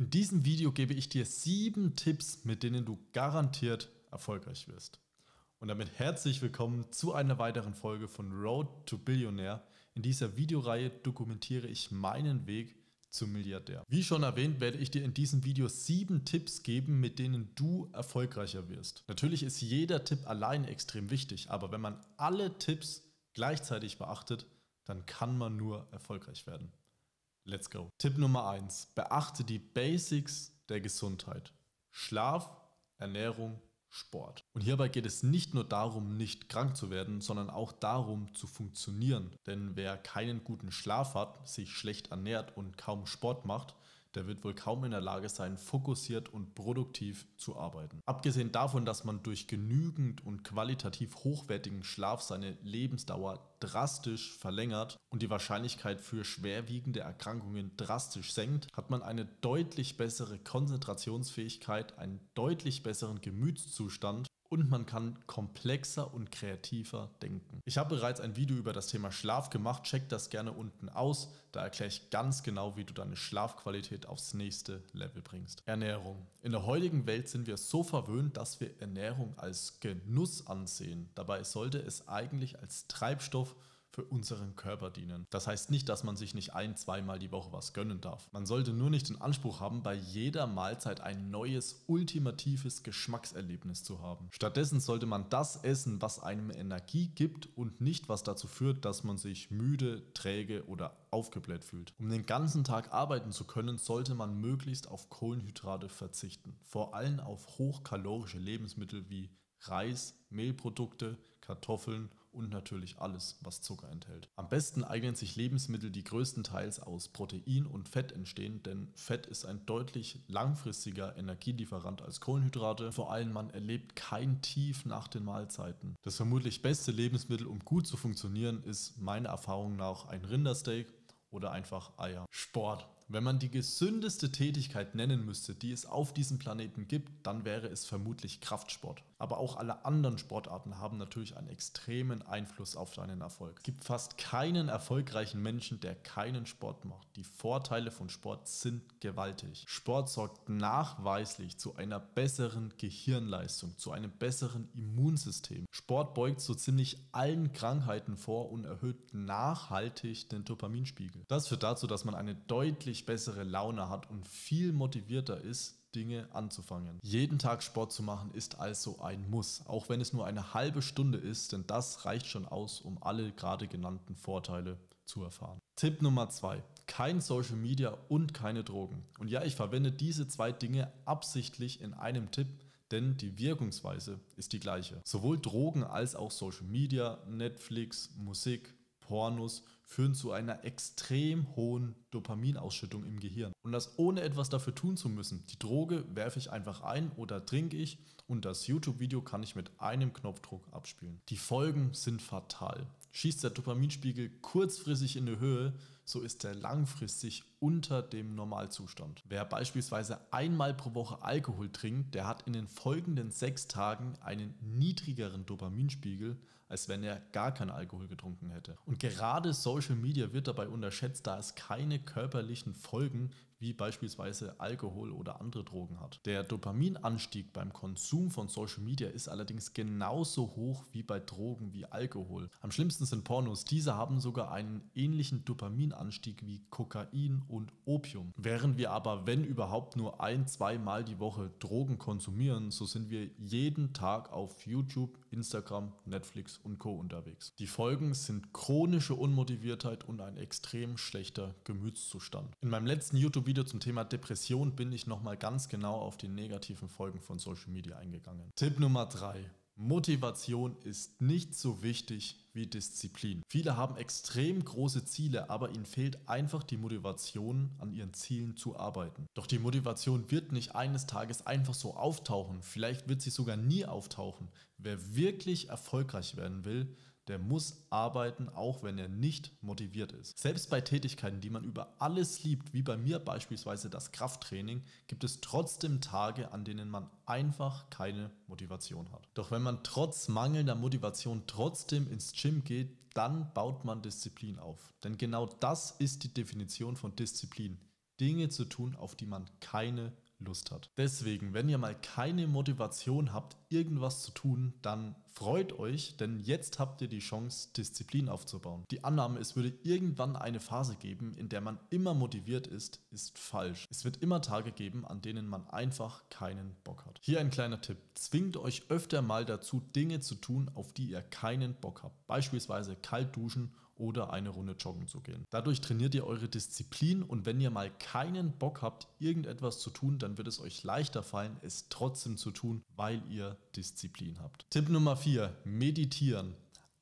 In diesem Video gebe ich dir sieben Tipps, mit denen du garantiert erfolgreich wirst. Und damit herzlich willkommen zu einer weiteren Folge von Road to Billionaire. In dieser Videoreihe dokumentiere ich meinen Weg zum Milliardär. Wie schon erwähnt, werde ich dir in diesem Video sieben Tipps geben, mit denen du erfolgreicher wirst. Natürlich ist jeder Tipp allein extrem wichtig, aber wenn man alle Tipps gleichzeitig beachtet, dann kann man nur erfolgreich werden. Let's go. Tipp Nummer 1. Beachte die Basics der Gesundheit. Schlaf, Ernährung, Sport. Und hierbei geht es nicht nur darum, nicht krank zu werden, sondern auch darum, zu funktionieren. Denn wer keinen guten Schlaf hat, sich schlecht ernährt und kaum Sport macht, der wird wohl kaum in der Lage sein, fokussiert und produktiv zu arbeiten. Abgesehen davon, dass man durch genügend und qualitativ hochwertigen Schlaf seine Lebensdauer drastisch verlängert und die Wahrscheinlichkeit für schwerwiegende Erkrankungen drastisch senkt, hat man eine deutlich bessere Konzentrationsfähigkeit, einen deutlich besseren Gemütszustand und man kann komplexer und kreativer denken. Ich habe bereits ein Video über das Thema Schlaf gemacht, check das gerne unten aus, da erkläre ich ganz genau, wie du deine Schlafqualität aufs nächste Level bringst. Ernährung. In der heutigen Welt sind wir so verwöhnt, dass wir Ernährung als Genuss ansehen. Dabei sollte es eigentlich als Treibstoff für unseren Körper dienen. Das heißt nicht, dass man sich nicht ein, zweimal die Woche was gönnen darf. Man sollte nur nicht den Anspruch haben, bei jeder Mahlzeit ein neues, ultimatives Geschmackserlebnis zu haben. Stattdessen sollte man das essen, was einem Energie gibt und nicht, was dazu führt, dass man sich müde, träge oder aufgebläht fühlt. Um den ganzen Tag arbeiten zu können, sollte man möglichst auf Kohlenhydrate verzichten. Vor allem auf hochkalorische Lebensmittel wie Reis, Mehlprodukte, Kartoffeln und natürlich alles, was Zucker enthält. Am besten eignen sich Lebensmittel, die größtenteils aus Protein und Fett entstehen, denn Fett ist ein deutlich langfristiger Energielieferant als Kohlenhydrate. Vor allem man erlebt kein Tief nach den Mahlzeiten. Das vermutlich beste Lebensmittel, um gut zu funktionieren, ist meiner Erfahrung nach ein Rindersteak oder einfach Eier. Sport. Wenn man die gesündeste Tätigkeit nennen müsste, die es auf diesem Planeten gibt, dann wäre es vermutlich Kraftsport aber auch alle anderen Sportarten haben natürlich einen extremen Einfluss auf deinen Erfolg. Es gibt fast keinen erfolgreichen Menschen, der keinen Sport macht. Die Vorteile von Sport sind gewaltig. Sport sorgt nachweislich zu einer besseren Gehirnleistung, zu einem besseren Immunsystem. Sport beugt so ziemlich allen Krankheiten vor und erhöht nachhaltig den Dopaminspiegel. Das führt dazu, dass man eine deutlich bessere Laune hat und viel motivierter ist, Dinge anzufangen. Jeden Tag Sport zu machen ist also ein Muss, auch wenn es nur eine halbe Stunde ist, denn das reicht schon aus, um alle gerade genannten Vorteile zu erfahren. Tipp Nummer zwei: Kein Social Media und keine Drogen. Und ja, ich verwende diese zwei Dinge absichtlich in einem Tipp, denn die Wirkungsweise ist die gleiche. Sowohl Drogen als auch Social Media, Netflix, Musik, Pornos führen zu einer extrem hohen Dopaminausschüttung im Gehirn. Und das ohne etwas dafür tun zu müssen. Die Droge werfe ich einfach ein oder trinke ich und das YouTube-Video kann ich mit einem Knopfdruck abspielen. Die Folgen sind fatal. Schießt der Dopaminspiegel kurzfristig in die Höhe, so ist er langfristig unter dem Normalzustand. Wer beispielsweise einmal pro Woche Alkohol trinkt, der hat in den folgenden sechs Tagen einen niedrigeren Dopaminspiegel, als wenn er gar keinen Alkohol getrunken hätte. Und gerade solche Social Media wird dabei unterschätzt, da es keine körperlichen Folgen wie beispielsweise Alkohol oder andere Drogen hat. Der Dopaminanstieg beim Konsum von Social Media ist allerdings genauso hoch wie bei Drogen wie Alkohol. Am schlimmsten sind Pornos. Diese haben sogar einen ähnlichen Dopaminanstieg wie Kokain und Opium. Während wir aber, wenn überhaupt, nur ein, zweimal die Woche Drogen konsumieren, so sind wir jeden Tag auf YouTube, Instagram, Netflix und Co. unterwegs. Die Folgen sind chronische Unmotiviertheit und ein extrem schlechter Gemütszustand. In meinem letzten YouTube Video zum Thema Depression bin ich nochmal ganz genau auf die negativen Folgen von Social Media eingegangen. Tipp Nummer 3. Motivation ist nicht so wichtig wie Disziplin. Viele haben extrem große Ziele, aber ihnen fehlt einfach die Motivation, an ihren Zielen zu arbeiten. Doch die Motivation wird nicht eines Tages einfach so auftauchen, vielleicht wird sie sogar nie auftauchen. Wer wirklich erfolgreich werden will, der muss arbeiten, auch wenn er nicht motiviert ist. Selbst bei Tätigkeiten, die man über alles liebt, wie bei mir beispielsweise das Krafttraining, gibt es trotzdem Tage, an denen man einfach keine Motivation hat. Doch wenn man trotz mangelnder Motivation trotzdem ins Gym geht, dann baut man Disziplin auf. Denn genau das ist die Definition von Disziplin. Dinge zu tun, auf die man keine Lust hat. Deswegen, wenn ihr mal keine Motivation habt, irgendwas zu tun, dann freut euch, denn jetzt habt ihr die Chance, Disziplin aufzubauen. Die Annahme, es würde irgendwann eine Phase geben, in der man immer motiviert ist, ist falsch. Es wird immer Tage geben, an denen man einfach keinen Bock hat. Hier ein kleiner Tipp. Zwingt euch öfter mal dazu, Dinge zu tun, auf die ihr keinen Bock habt. Beispielsweise kalt duschen oder eine Runde joggen zu gehen. Dadurch trainiert ihr eure Disziplin und wenn ihr mal keinen Bock habt, irgendetwas zu tun, dann wird es euch leichter fallen, es trotzdem zu tun, weil ihr Disziplin habt. Tipp Nummer 4. Meditieren.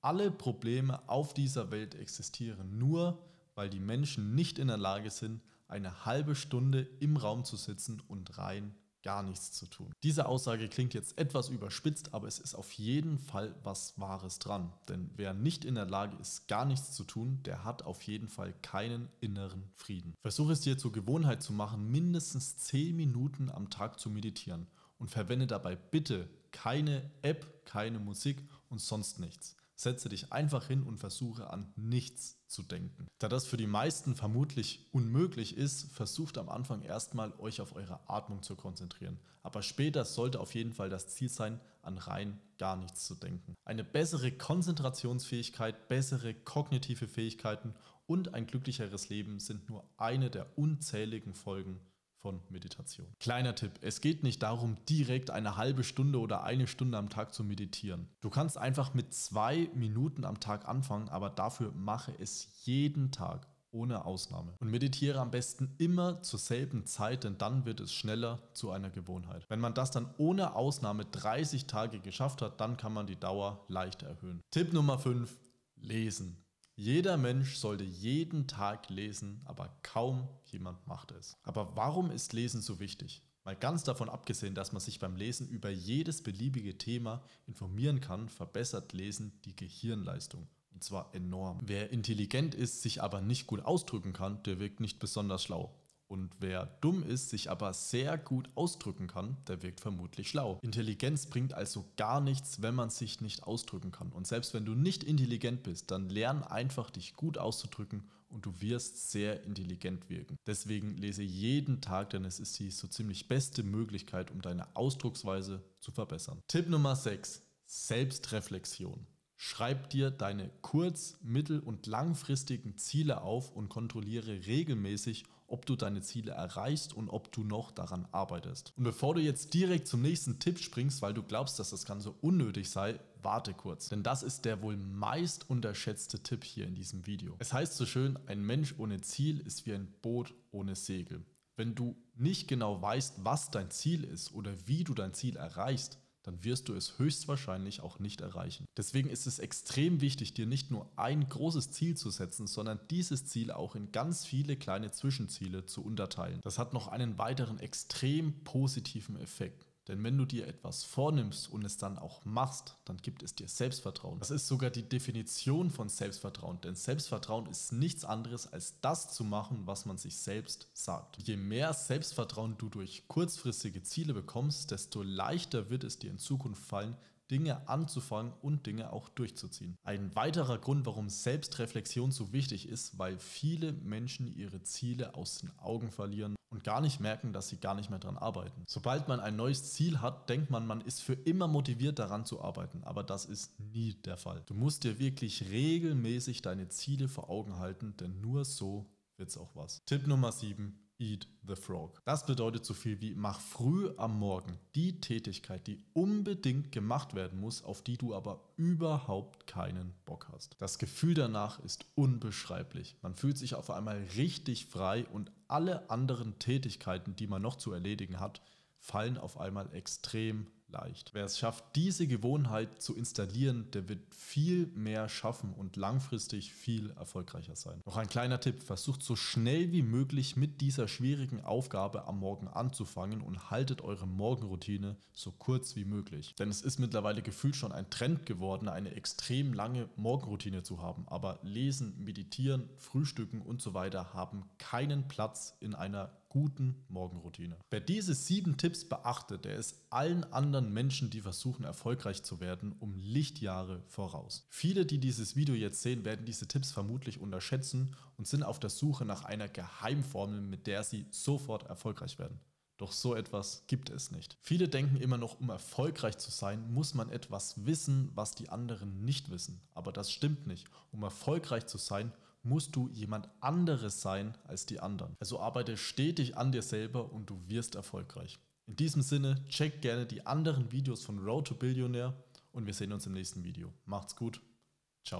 Alle Probleme auf dieser Welt existieren nur, weil die Menschen nicht in der Lage sind, eine halbe Stunde im Raum zu sitzen und rein gar nichts zu tun. Diese Aussage klingt jetzt etwas überspitzt, aber es ist auf jeden Fall was Wahres dran. Denn wer nicht in der Lage ist, gar nichts zu tun, der hat auf jeden Fall keinen inneren Frieden. Versuche es dir zur Gewohnheit zu machen, mindestens 10 Minuten am Tag zu meditieren und verwende dabei bitte keine App, keine Musik und sonst nichts. Setze dich einfach hin und versuche an nichts zu denken. Da das für die meisten vermutlich unmöglich ist, versucht am Anfang erstmal euch auf eure Atmung zu konzentrieren. Aber später sollte auf jeden Fall das Ziel sein, an rein gar nichts zu denken. Eine bessere Konzentrationsfähigkeit, bessere kognitive Fähigkeiten und ein glücklicheres Leben sind nur eine der unzähligen Folgen von Meditation. Kleiner Tipp, es geht nicht darum, direkt eine halbe Stunde oder eine Stunde am Tag zu meditieren. Du kannst einfach mit zwei Minuten am Tag anfangen, aber dafür mache es jeden Tag ohne Ausnahme. Und meditiere am besten immer zur selben Zeit, denn dann wird es schneller zu einer Gewohnheit. Wenn man das dann ohne Ausnahme 30 Tage geschafft hat, dann kann man die Dauer leicht erhöhen. Tipp Nummer 5, lesen. Jeder Mensch sollte jeden Tag lesen, aber kaum jemand macht es. Aber warum ist Lesen so wichtig? Mal ganz davon abgesehen, dass man sich beim Lesen über jedes beliebige Thema informieren kann, verbessert Lesen die Gehirnleistung. Und zwar enorm. Wer intelligent ist, sich aber nicht gut ausdrücken kann, der wirkt nicht besonders schlau. Und wer dumm ist, sich aber sehr gut ausdrücken kann, der wirkt vermutlich schlau. Intelligenz bringt also gar nichts, wenn man sich nicht ausdrücken kann. Und selbst wenn du nicht intelligent bist, dann lern einfach, dich gut auszudrücken und du wirst sehr intelligent wirken. Deswegen lese jeden Tag, denn es ist die so ziemlich beste Möglichkeit, um deine Ausdrucksweise zu verbessern. Tipp Nummer 6. Selbstreflexion. Schreib dir deine kurz-, mittel- und langfristigen Ziele auf und kontrolliere regelmäßig, ob du deine Ziele erreichst und ob du noch daran arbeitest. Und bevor du jetzt direkt zum nächsten Tipp springst, weil du glaubst, dass das Ganze unnötig sei, warte kurz. Denn das ist der wohl meist unterschätzte Tipp hier in diesem Video. Es heißt so schön, ein Mensch ohne Ziel ist wie ein Boot ohne Segel. Wenn du nicht genau weißt, was dein Ziel ist oder wie du dein Ziel erreichst, dann wirst du es höchstwahrscheinlich auch nicht erreichen. Deswegen ist es extrem wichtig, dir nicht nur ein großes Ziel zu setzen, sondern dieses Ziel auch in ganz viele kleine Zwischenziele zu unterteilen. Das hat noch einen weiteren extrem positiven Effekt. Denn wenn du dir etwas vornimmst und es dann auch machst, dann gibt es dir Selbstvertrauen. Das ist sogar die Definition von Selbstvertrauen, denn Selbstvertrauen ist nichts anderes als das zu machen, was man sich selbst sagt. Je mehr Selbstvertrauen du durch kurzfristige Ziele bekommst, desto leichter wird es dir in Zukunft fallen, Dinge anzufangen und Dinge auch durchzuziehen. Ein weiterer Grund, warum Selbstreflexion so wichtig ist, weil viele Menschen ihre Ziele aus den Augen verlieren und gar nicht merken, dass sie gar nicht mehr daran arbeiten. Sobald man ein neues Ziel hat, denkt man, man ist für immer motiviert daran zu arbeiten, aber das ist nie der Fall. Du musst dir wirklich regelmäßig deine Ziele vor Augen halten, denn nur so wird es auch was. Tipp Nummer 7 Eat the Frog. Das bedeutet so viel wie mach früh am Morgen die Tätigkeit, die unbedingt gemacht werden muss, auf die du aber überhaupt keinen Bock hast. Das Gefühl danach ist unbeschreiblich. Man fühlt sich auf einmal richtig frei und alle anderen Tätigkeiten, die man noch zu erledigen hat, fallen auf einmal extrem leicht. Wer es schafft, diese Gewohnheit zu installieren, der wird viel mehr schaffen und langfristig viel erfolgreicher sein. Noch ein kleiner Tipp, versucht so schnell wie möglich mit dieser schwierigen Aufgabe am Morgen anzufangen und haltet eure Morgenroutine so kurz wie möglich. Denn es ist mittlerweile gefühlt schon ein Trend geworden, eine extrem lange Morgenroutine zu haben. Aber Lesen, Meditieren, Frühstücken und so weiter haben keinen Platz in einer guten Morgenroutine. Wer diese sieben Tipps beachtet, der ist allen anderen anderen Menschen, die versuchen erfolgreich zu werden, um Lichtjahre voraus. Viele, die dieses Video jetzt sehen, werden diese Tipps vermutlich unterschätzen und sind auf der Suche nach einer Geheimformel, mit der sie sofort erfolgreich werden. Doch so etwas gibt es nicht. Viele denken immer noch, um erfolgreich zu sein, muss man etwas wissen, was die anderen nicht wissen. Aber das stimmt nicht. Um erfolgreich zu sein, musst du jemand anderes sein als die anderen. Also arbeite stetig an dir selber und du wirst erfolgreich. In diesem Sinne, checkt gerne die anderen Videos von Road to Billionaire und wir sehen uns im nächsten Video. Macht's gut.